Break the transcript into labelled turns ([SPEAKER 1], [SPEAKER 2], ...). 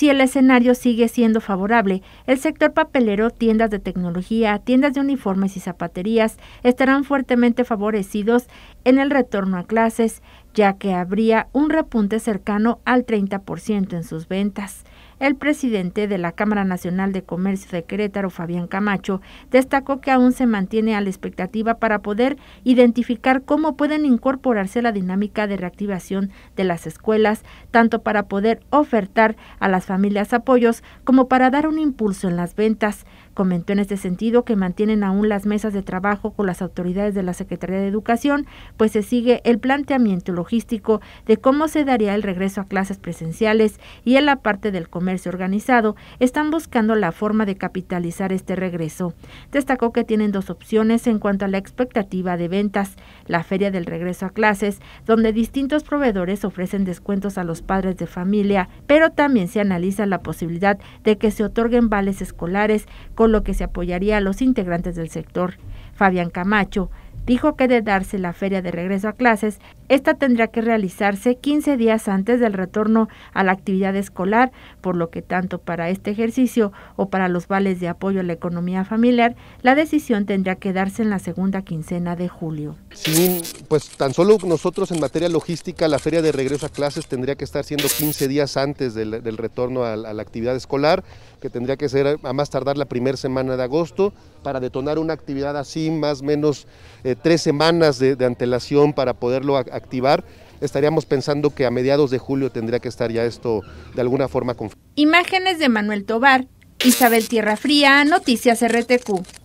[SPEAKER 1] Si el escenario sigue siendo favorable, el sector papelero, tiendas de tecnología, tiendas de uniformes y zapaterías estarán fuertemente favorecidos en el retorno a clases, ya que habría un repunte cercano al 30% en sus ventas. El presidente de la Cámara Nacional de Comercio de Querétaro, Fabián Camacho, destacó que aún se mantiene a la expectativa para poder identificar cómo pueden incorporarse la dinámica de reactivación de las escuelas, tanto para poder ofertar a las familias apoyos como para dar un impulso en las ventas. Comentó en este sentido que mantienen aún las mesas de trabajo con las autoridades de la Secretaría de Educación, pues se sigue el planteamiento logístico de cómo se daría el regreso a clases presenciales y en la parte del comercio organizado, están buscando la forma de capitalizar este regreso. Destacó que tienen dos opciones en cuanto a la expectativa de ventas, la feria del regreso a clases, donde distintos proveedores ofrecen descuentos a los padres de familia, pero también se analiza la posibilidad de que se otorguen vales escolares, con lo que se apoyaría a los integrantes del sector. Fabián Camacho dijo que de darse la feria de regreso a clases, esta tendría que realizarse 15 días antes del retorno a la actividad escolar, por lo que tanto para este ejercicio o para los vales de apoyo a la economía familiar, la decisión tendría que darse en la segunda quincena de julio.
[SPEAKER 2] Sí, pues tan solo nosotros en materia logística, la feria de regreso a clases tendría que estar siendo 15 días antes del, retorno a, la actividad escolar, que tendría que ser a más tardar la primera semana de agosto, para detonar una actividad así, más o menos eh, tres semanas de, antelación para poderlo activar, estaríamos pensando que a mediados de julio tendría que estar ya esto de alguna forma con
[SPEAKER 1] Imágenes de Manuel Tobar, Isabel Tierra Fría, Noticias RTQ.